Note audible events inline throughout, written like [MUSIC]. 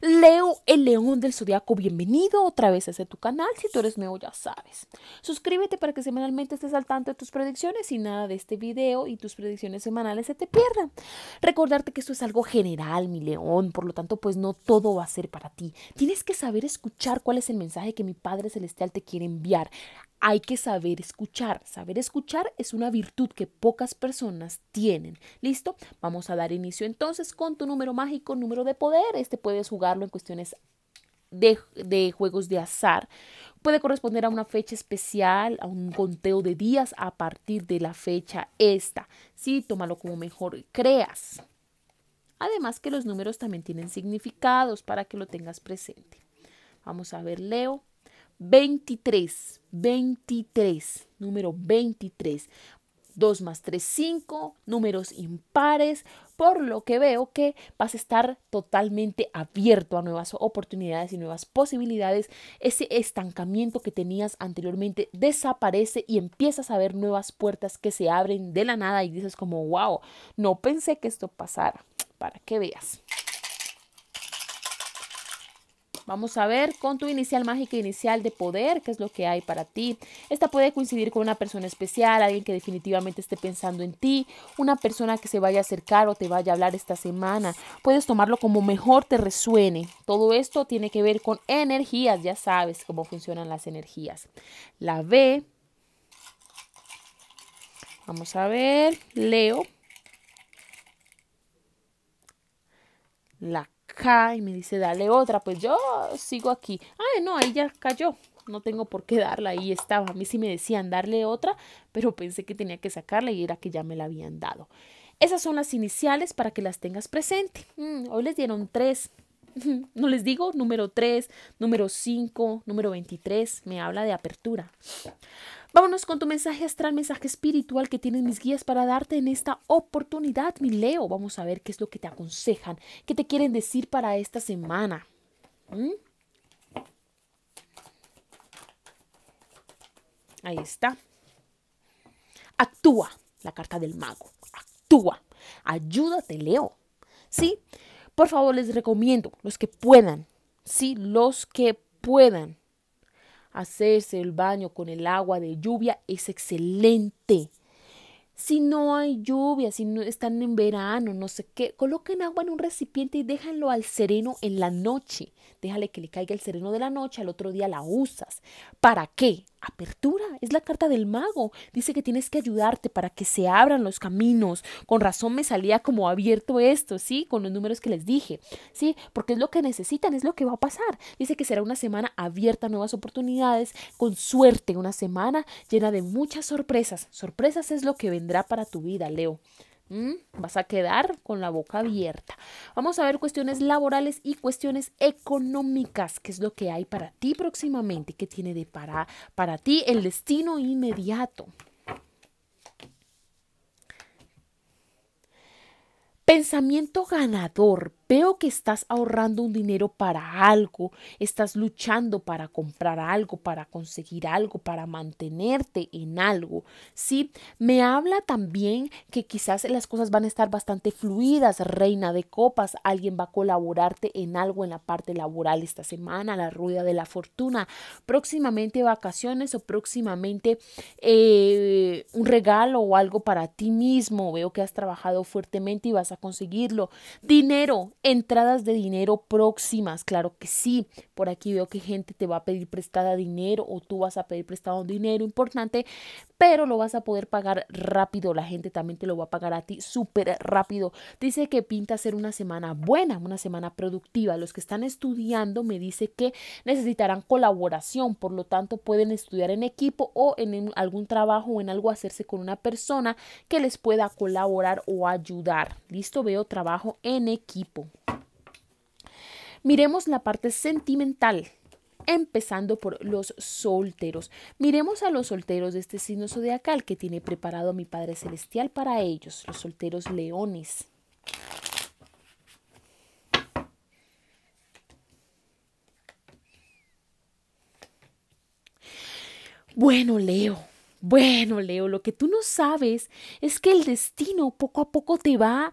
Leo el León del Zodiaco, bienvenido otra vez a este tu canal. Si tú eres nuevo, ya sabes. Suscríbete para que semanalmente estés al tanto de tus predicciones y nada de este video y tus predicciones semanales se te pierdan. Recordarte que esto es algo general, mi León, por lo tanto, pues no todo va a ser para ti. Tienes que saber escuchar cuál es el mensaje que mi Padre Celestial te quiere enviar hay que saber escuchar. Saber escuchar es una virtud que pocas personas tienen. ¿Listo? Vamos a dar inicio entonces con tu número mágico, número de poder. Este puedes jugar en cuestiones de, juegos de azar. Puede corresponder a una fecha especial, a un conteo de días a partir de la fecha esta. Sí, tómalo como mejor creas. Además que los números también tienen significados para que lo tengas presente. Vamos a ver, Leo. 23, 23, número 23. 2 más 3, 5, números impares, por lo que veo que vas a estar totalmente abierto a nuevas oportunidades y nuevas posibilidades. Ese estancamiento que tenías anteriormente desaparece y empiezas a ver nuevas puertas que se abren de la nada y dices como, wow, no pensé que esto pasara, para que veas. Vamos a ver con tu inicial mágica inicial de poder, qué es lo que hay para ti. Esta puede coincidir con una persona especial, alguien que definitivamente esté pensando en ti, una persona que se vaya a acercar o te vaya a hablar esta semana. Puedes tomarlo como mejor te resuene. Todo esto tiene que ver con energías, ya sabes cómo funcionan las energías. La B. Vamos a ver, Leo. La y me dice, dale otra, pues yo sigo aquí. Ay, no, ahí ya cayó. No tengo por qué darla, ahí estaba. A mí sí me decían darle otra, pero pensé que tenía que sacarla y era que ya me la habían dado. Esas son las iniciales para que las tengas presente. Mm, hoy les dieron tres. [LAUGHS] No les digo número 3, número 5, número 23, me habla de apertura. Vámonos con tu mensaje astral, mensaje espiritual que tienen mis guías para darte en esta oportunidad, mi Leo. Vamos a ver qué es lo que te aconsejan, qué te quieren decir para esta semana. ¿Mm? Ahí está. Actúa, la carta del mago. Actúa. Ayúdate, Leo. ¿Sí? Por favor, les recomiendo, los que puedan, sí, los que puedan, hacerse el baño con el agua de lluvia es excelente. Si no hay lluvia, si no están en verano, no sé qué, coloquen agua en un recipiente y déjanlo al sereno en la noche. Déjale que le caiga el sereno de la noche, al otro día la usas. ¿Para qué? Apertura, es la carta del mago. Dice que tienes que ayudarte para que se abran los caminos. Con razón me salía como abierto esto, ¿sí? Con los números que les dije, ¿sí? Porque es lo que necesitan, es lo que va a pasar. Dice que será una semana abierta a nuevas oportunidades, con suerte, una semana llena de muchas sorpresas. Sorpresas es lo que vendrá para tu vida, Leo. Vas a quedar con la boca abierta. Vamos a ver cuestiones laborales y cuestiones económicas, qué es lo que hay para ti próximamente, qué tiene de para, para ti el destino inmediato. Pensamiento ganador, Veo que estás ahorrando un dinero para algo, estás luchando para comprar algo, para conseguir algo, para mantenerte en algo. Sí, me habla también que quizás las cosas van a estar bastante fluidas, reina de copas, alguien va a colaborarte en algo en la parte laboral esta semana, la rueda de la fortuna, próximamente vacaciones o próximamente eh, un regalo o algo para ti mismo. Veo que has trabajado fuertemente y vas a conseguirlo. Dinero, Entradas de dinero próximas, claro que sí. Por aquí veo que gente te va a pedir prestada dinero o tú vas a pedir prestado un dinero importante, pero lo vas a poder pagar rápido. La gente también te lo va a pagar a ti súper rápido. Dice que pinta ser una semana buena, una semana productiva. Los que están estudiando me dice que necesitarán colaboración, por lo tanto pueden estudiar en equipo o en algún trabajo o en algo hacerse con una persona que les pueda colaborar o ayudar. Listo, veo trabajo en equipo. Miremos la parte sentimental, empezando por los solteros. Miremos a los solteros de este signo zodiacal que tiene preparado mi Padre Celestial para ellos, los solteros leones. Bueno, Leo, bueno, Leo, lo que tú no sabes es que el destino poco a poco te va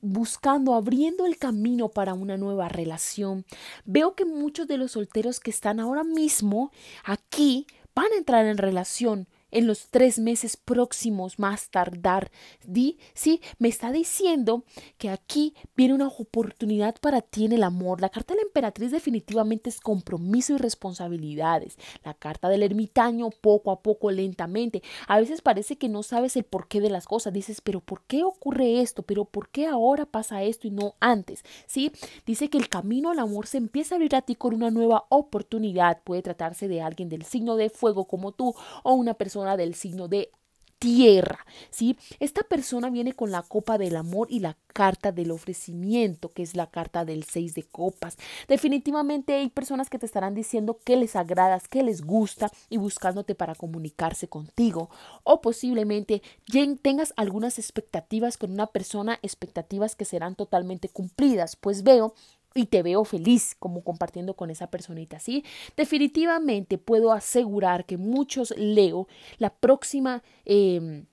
buscando, abriendo el camino para una nueva relación. Veo que muchos de los solteros que están ahora mismo aquí van a entrar en relación en los tres meses próximos más tardar. Di, sí, me está diciendo que aquí viene una oportunidad para ti en el amor. La carta de la emperatriz definitivamente es compromiso y responsabilidades. La carta del ermitaño poco a poco, lentamente. A veces parece que no sabes el porqué de las cosas. Dices, pero ¿por qué ocurre esto? ¿Pero por qué ahora pasa esto y no antes? Sí, dice que el camino al amor se empieza a abrir a ti con una nueva oportunidad. Puede tratarse de alguien del signo de fuego como tú o una persona del signo de tierra, ¿sí? Esta persona viene con la copa del amor y la carta del ofrecimiento, que es la carta del seis de copas. Definitivamente hay personas que te estarán diciendo que les agradas, que les gusta y buscándote para comunicarse contigo. O posiblemente tengas algunas expectativas con una persona, expectativas que serán totalmente cumplidas, pues veo y te veo feliz como compartiendo con esa personita, ¿sí? Definitivamente puedo asegurar que muchos Leo la próxima, em,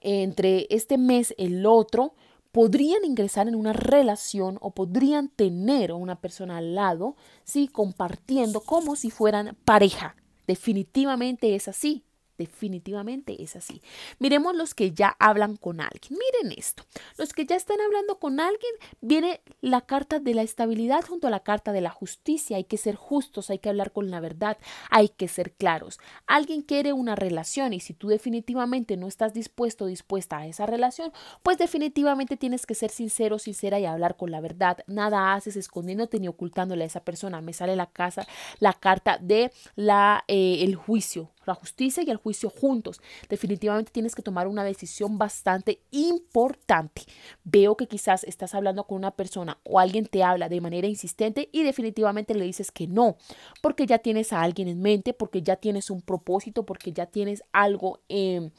entre este mes el otro, podrían ingresar en una relación o podrían tener a una persona al lado, ¿sí? Compartiendo como si fueran pareja. Definitivamente es así. Definitivamente es así. Miremos los que ya hablan con alguien. Miren esto. Los que ya están hablando con alguien, viene la carta de la estabilidad junto a la carta de la justicia. Hay que ser justos, hay que hablar con la verdad, hay que ser claros. Alguien quiere una relación y si tú definitivamente no estás dispuesto o dispuesta a esa relación, pues definitivamente tienes que ser sincero, sincera y hablar con la verdad. Nada haces escondiéndote ni ocultándole a esa persona. Me sale la casa, la carta de la eh, el juicio la justicia y el juicio juntos. Definitivamente tienes que tomar una decisión bastante importante. Veo que quizás estás hablando con una persona o alguien te habla de manera insistente y definitivamente le dices que no, porque ya tienes a alguien en mente, porque ya tienes un propósito, porque ya tienes algo en,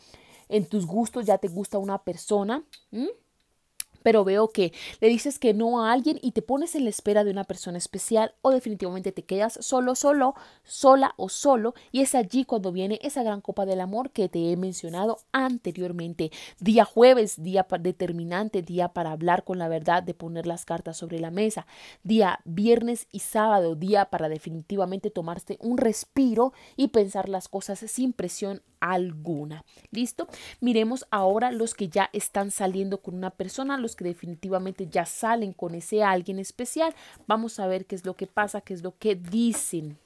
en tus gustos, ya te gusta una persona pero veo que le dices que no a alguien y te pones en la espera de una persona especial o definitivamente te quedas solo, solo, sola o solo y es allí cuando viene esa gran copa del amor que te he mencionado anteriormente. Día jueves, día determinante, día para hablar con la verdad, de poner las cartas sobre la mesa. Día viernes y sábado, día para definitivamente tomarte un respiro y pensar las cosas sin presión alguna. ¿Listo? Miremos ahora los que ya están saliendo con una persona, los que definitivamente ya salen con ese alguien especial. Vamos a ver qué es lo que pasa, qué es lo que dicen.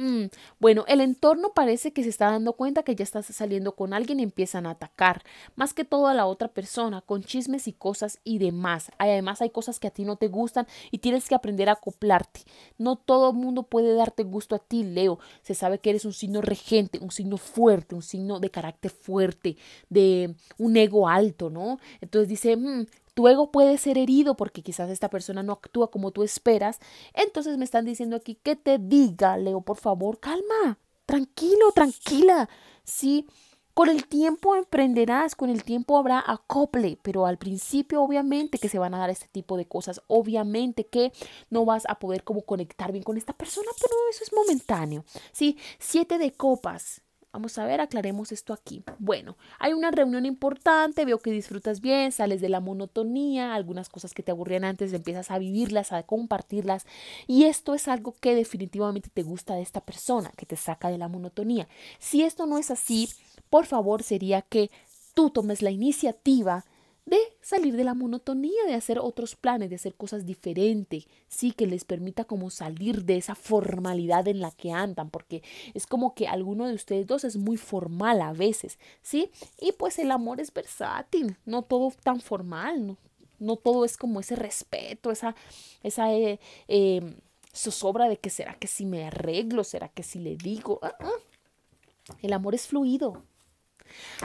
Mm, bueno, el entorno parece que se está dando cuenta que ya estás saliendo con alguien y empiezan a atacar, más que todo a la otra persona, con chismes y cosas y demás. Además hay cosas que a ti no te gustan y tienes que aprender a acoplarte. No todo mundo puede darte gusto a ti, Leo. Se sabe que eres un signo regente, un signo fuerte, un signo de carácter fuerte, de un ego alto, ¿no? Entonces dice, mm, tu ego puede ser herido porque quizás esta persona no actúa como tú esperas. Entonces me están diciendo aquí que te diga, Leo, por favor, calma, tranquilo, tranquila. Sí, con el tiempo emprenderás, con el tiempo habrá acople, pero al principio obviamente que se van a dar este tipo de cosas, obviamente que no vas a poder como conectar bien con esta persona, pero eso es momentáneo. Sí, siete de copas. Vamos a ver, aclaremos esto aquí. Bueno, hay una reunión importante, veo que disfrutas bien, sales de la monotonía, algunas cosas que te aburrían antes empiezas a vivirlas, a compartirlas. Y esto es algo que definitivamente te gusta de esta persona, que te saca de la monotonía. Si esto no es así, por favor sería que tú tomes la iniciativa de salir de la monotonía, de hacer otros planes, de hacer cosas diferentes, sí, que les permita como salir de esa formalidad en la que andan, porque es como que alguno de ustedes dos es muy formal a veces, sí, y pues el amor es versátil, no todo tan formal, no, no todo es como ese respeto, esa, esa eh, em, zozobra de que será que si me arreglo, será que si le digo, ah, ah. el amor es fluido.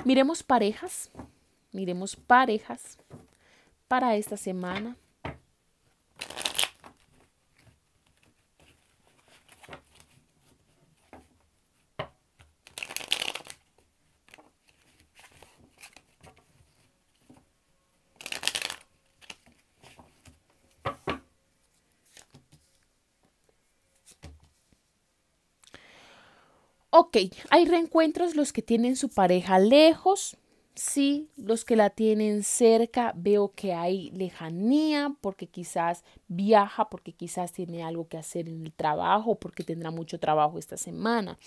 Miremos parejas Miremos parejas para esta semana. Ok, hay reencuentros los que tienen su pareja lejos, sí, los que la tienen cerca, veo que hay lejanía porque quizás viaja, porque quizás tiene algo que hacer en el trabajo, porque tendrá mucho trabajo esta semana.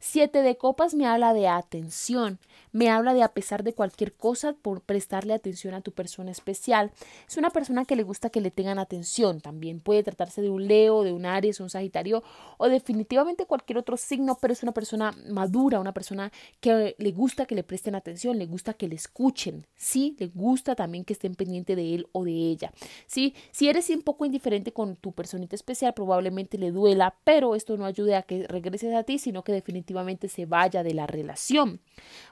Siete de copas me habla de atención, me habla de a pesar de cualquier cosa por prestarle atención a tu persona especial. Es una persona que le gusta que le tengan atención también. Puede tratarse de un Leo, de un Aries, un Sagitario o definitivamente cualquier otro signo, pero es una persona madura, una persona que le gusta que le presten atención, le gusta que le escuchen, sí, le gusta también que estén pendiente de él o de ella, sí. Si eres un poco indiferente con tu personita especial, probablemente le duela, pero esto no ayude a que regreses a ti, sino que definitivamente se vaya de la relación,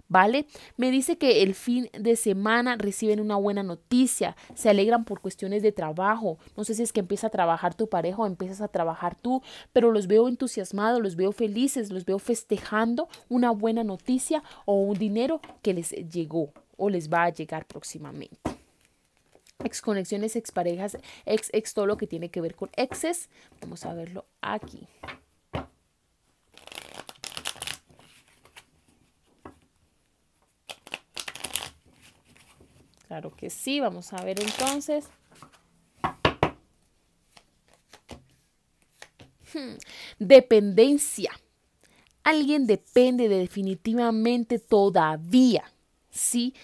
¿vale? Me dice que el fin de semana reciben una buena noticia, se alegran por cuestiones de trabajo, no sé si es que empieza a trabajar tu pareja o empiezas a trabajar tú, pero los veo entusiasmados, los veo felices, los veo festejando una buena noticia o un dinero que les llegó o les va a llegar próximamente. Exconexiones, exparejas, ex, ex, todo lo que tiene que ver con exes. Vamos a verlo aquí. Claro que sí, vamos a ver entonces. Hmm, dependencia. Alguien depende de definitivamente todavía sí,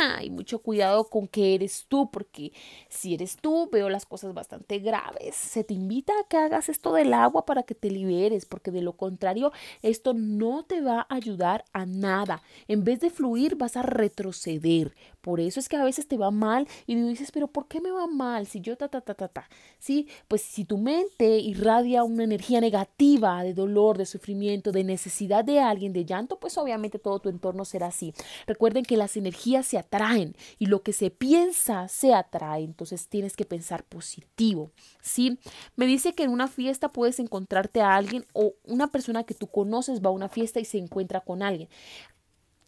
hay mucho cuidado con que eres tú, porque si eres tú, veo las cosas bastante graves. Se te invita a que hagas esto del agua para que te liberes, porque de lo contrario, esto no te va a ayudar a nada. En vez de fluir, vas a retroceder, por eso es que a veces te va mal y dices, pero ¿por qué me va mal si yo ta, ta, ta, ta, ta? Sí, pues si tu mente irradia una energía negativa de dolor, de sufrimiento, de necesidad de alguien, de llanto, pues obviamente todo tu entorno será así. Recuerden que las energías se atraen y lo que se piensa se atrae, entonces tienes que pensar positivo. Sí, me dice que en una fiesta puedes encontrarte a alguien o una persona que tú conoces va a una fiesta y se encuentra con alguien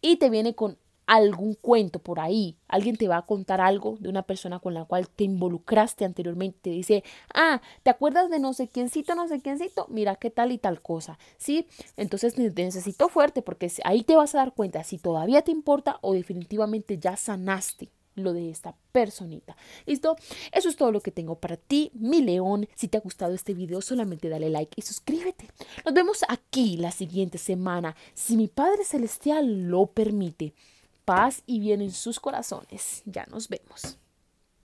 y te viene con algún cuento por ahí, alguien te va a contar algo de una persona con la cual te involucraste anteriormente, te dice, ah, ¿te acuerdas de no sé quiéncito, no sé quiéncito? Mira qué tal y tal cosa, ¿sí? Entonces te necesito fuerte porque ahí te vas a dar cuenta si todavía te importa o definitivamente ya sanaste lo de esta personita. ¿Listo? Eso es todo lo que tengo para ti, mi león. Si te ha gustado este video, solamente dale like y suscríbete. Nos vemos aquí la siguiente semana, si mi Padre Celestial lo permite paz y bien en sus corazones. Ya nos vemos.